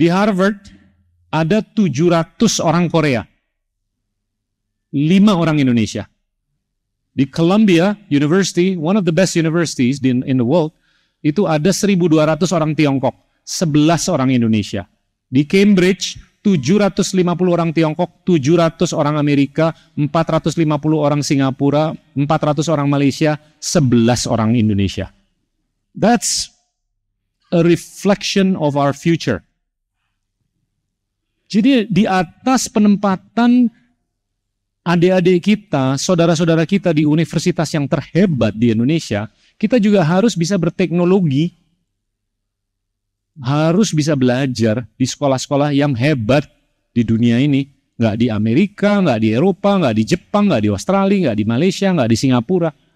Di Harvard ada 700 orang Korea. 5 orang Indonesia. Di Columbia University, one of the best universities in, in the world, itu ada 1.200 orang Tiongkok, 11 orang Indonesia. Di Cambridge, 750 orang Tiongkok, 700 orang Amerika, 450 orang Singapura, 400 orang Malaysia, 11 orang Indonesia. That's a reflection of our future. Jadi di atas penempatan adik-adik kita, saudara-saudara kita di universitas yang terhebat di Indonesia, kita juga harus bisa berteknologi, harus bisa belajar di sekolah-sekolah yang hebat di dunia ini. Nggak di Amerika, nggak di Eropa, nggak di Jepang, nggak di Australia, nggak di Malaysia, nggak di Singapura.